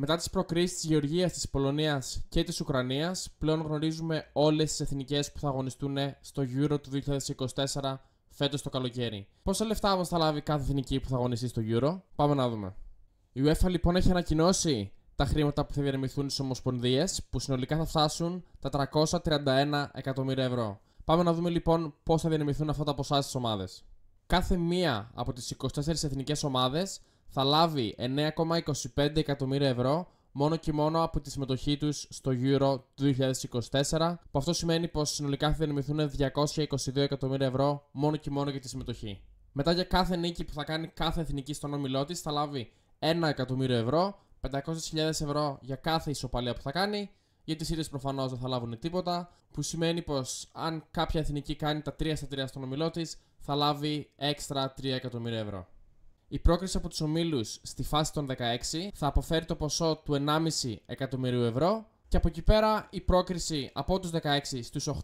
Μετά τις προκρίσεις της Γεωργίας, της Πολωνίας και της Ουκρανίας, πλέον γνωρίζουμε όλες τις εθνικές που θα αγωνιστούν στο Euro του 2024 φέτος το καλοκαίρι. Πόσα λεφτά όμως θα λάβει κάθε εθνική που θα αγωνιστεί στο Euro, πάμε να δούμε. Η UEFA λοιπόν έχει ανακοινώσει τα χρήματα που θα διανεμηθούν στις ομοσπονδίες, που συνολικά θα φτάσουν τα 331 εκατομμύρια ευρώ. Πάμε να δούμε λοιπόν πώς θα διανεμηθούν αυτά τα ποσά στις ομάδες. Κάθε μία από τις 24 εθνικές ομάδες θα λάβει 9,25 εκατομμύρια ευρώ μόνο και μόνο από τη συμμετοχή τους στο Euro 2024, που αυτό σημαίνει πως συνολικά θα διανεμηθούν 222 εκατομμύρια ευρώ μόνο και μόνο για τη συμμετοχή. Μετά για κάθε νίκη που θα κάνει κάθε εθνική στον όμιλό της θα λάβει 1 εκατομμύριο ευρώ, 500.000 ευρώ για κάθε ισοπαλία που θα κάνει, για τι ίδιε προφανώς δεν θα λάβουν τίποτα, που σημαίνει πως αν κάποια εθνική κάνει τα 3 στα 3 στον ομιλό της, θα λάβει έξτρα 3 εκατομμύρια ευρώ. Η πρόκριση από τους ομίλους στη φάση των 16 θα αποφέρει το ποσό του 1,5 εκατομμυρίου ευρώ και από εκεί πέρα η πρόκριση από τους 16 στους 8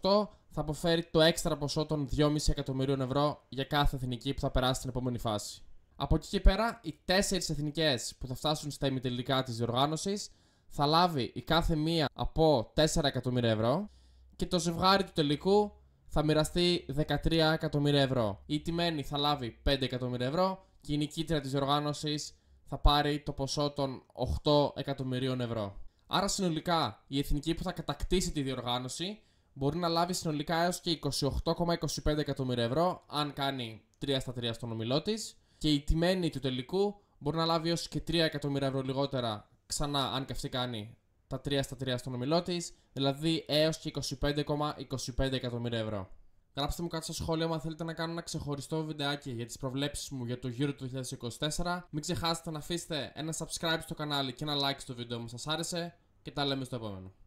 θα αποφέρει το έξτρα ποσό των 2,5 εκατομμυρίων ευρώ για κάθε εθνική που θα περάσει στην επόμενη φάση. Από εκεί πέρα, οι 4 εθνικές που θα φτάσουν στα ημιτελικά της διοργάνωσης θα λάβει η κάθε μία από 4 εκατομμύρια ευρώ και το ζευγάρι του τελικού θα μοιραστεί 13 εκατομμύρια ευρώ. Η τιμένη θα λάβει 5 εκατομμύρια ευρώ και η νικήτρια της διοργάνωσης θα πάρει το ποσό των 8 εκατομμυρίων ευρώ. Άρα συνολικά η εθνική που θα κατακτήσει τη διοργάνωση μπορεί να λάβει συνολικά έως και 28,25 εκατομμύρια ευρώ αν κάνει 3 στα 3 στον ομιλό της. και η τιμένη του τελικού μπορεί να λάβει έως και 3 εκατομμύρια ευρώ λιγότερα ξανά αν και αυτή κάνει τα 3 στα 3 στον ομιλό της, δηλαδή έως και 25,25 εκατομμύρια ευρώ. Γράψτε μου κάτω σχόλια σχόλια αν θέλετε να κάνω ένα ξεχωριστό βιντεάκι για τις προβλέψεις μου για το γύρο του 2024. Μην ξεχάσετε να αφήσετε ένα subscribe στο κανάλι και ένα like στο βίντεο μου σας άρεσε και τα λέμε στο επόμενο.